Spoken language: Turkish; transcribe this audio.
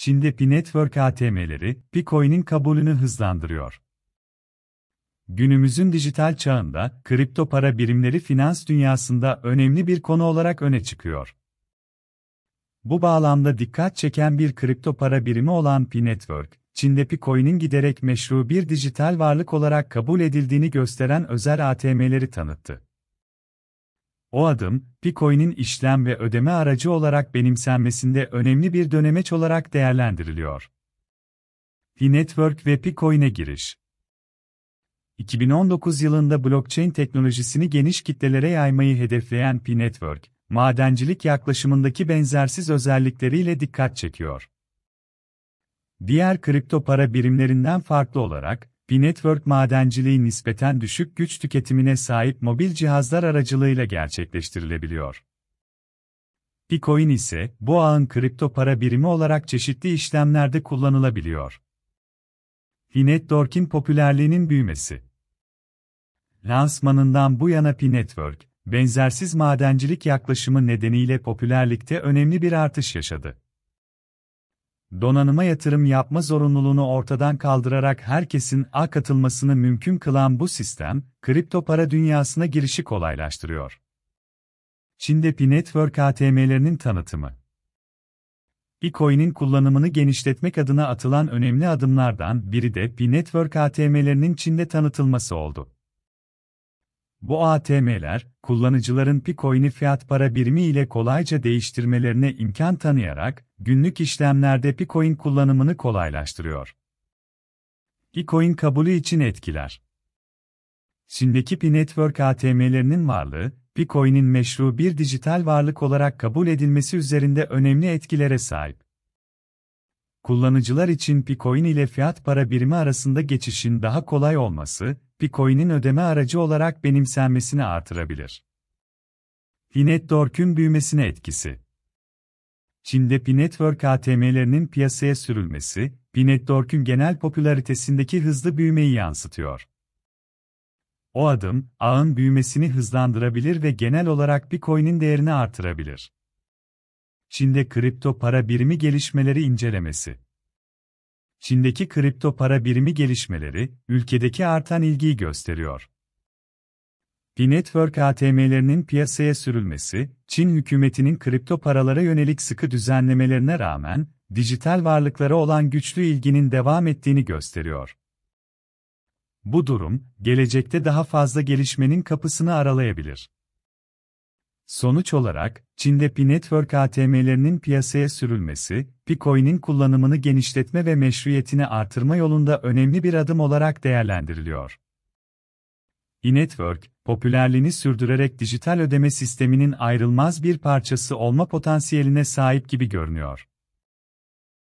Çin'de Pi Network ATM'leri, Picoin'in kabulünü hızlandırıyor. Günümüzün dijital çağında, kripto para birimleri finans dünyasında önemli bir konu olarak öne çıkıyor. Bu bağlamda dikkat çeken bir kripto para birimi olan Pi Network, Çin'de Picoin'in giderek meşru bir dijital varlık olarak kabul edildiğini gösteren özel ATM'leri tanıttı. O adım, Picoin'in işlem ve ödeme aracı olarak benimsenmesinde önemli bir dönemeç olarak değerlendiriliyor. P-Network ve Picoin'e giriş 2019 yılında blockchain teknolojisini geniş kitlelere yaymayı hedefleyen P-Network, madencilik yaklaşımındaki benzersiz özellikleriyle dikkat çekiyor. Diğer kripto para birimlerinden farklı olarak, bir network madenciliği nispeten düşük güç tüketimine sahip mobil cihazlar aracılığıyla gerçekleştirilebiliyor. Bitcoin ise bu ağın kripto para birimi olarak çeşitli işlemlerde kullanılabiliyor. Pinetwork'in popülerliğinin büyümesi. Lansmanından bu yana Pinetwork, benzersiz madencilik yaklaşımı nedeniyle popülerlikte önemli bir artış yaşadı donanıma yatırım yapma zorunluluğunu ortadan kaldırarak herkesin A katılmasını mümkün kılan bu sistem, kripto para dünyasına girişi kolaylaştırıyor. Çin'de Pi network ATM'lerinin tanıtımı Bitcoin'in kullanımını genişletmek adına atılan önemli adımlardan biri de Pi network ATM'lerinin Çin'de tanıtılması oldu. Bu ATM'ler, kullanıcıların Picoin'i fiyat para birimi ile kolayca değiştirmelerine imkan tanıyarak, günlük işlemlerde Picoin kullanımını kolaylaştırıyor. Picoin kabulü için etkiler. Şimdiki Pi Network ATM'lerinin varlığı, Picoin'in meşru bir dijital varlık olarak kabul edilmesi üzerinde önemli etkilere sahip. Kullanıcılar için Picoin ile fiyat para birimi arasında geçişin daha kolay olması, Bitcoin'in ödeme aracı olarak benimsenmesini artırabilir. Finetwork'ün büyümesine etkisi Çin'de Pinetwork ATM'lerinin piyasaya sürülmesi, Pinetwork'ün genel popülaritesindeki hızlı büyümeyi yansıtıyor. O adım, ağın büyümesini hızlandırabilir ve genel olarak Bitcoin'in değerini artırabilir. Çin'de kripto para birimi gelişmeleri incelemesi Çin'deki kripto para birimi gelişmeleri, ülkedeki artan ilgiyi gösteriyor. P-Network ATM'lerinin piyasaya sürülmesi, Çin hükümetinin kripto paralara yönelik sıkı düzenlemelerine rağmen, dijital varlıklara olan güçlü ilginin devam ettiğini gösteriyor. Bu durum, gelecekte daha fazla gelişmenin kapısını aralayabilir. Sonuç olarak, Çin'de Pi network ATM'lerinin piyasaya sürülmesi, Pi Picoin'in kullanımını genişletme ve meşruiyetini artırma yolunda önemli bir adım olarak değerlendiriliyor. E-Network, popülerliğini sürdürerek dijital ödeme sisteminin ayrılmaz bir parçası olma potansiyeline sahip gibi görünüyor.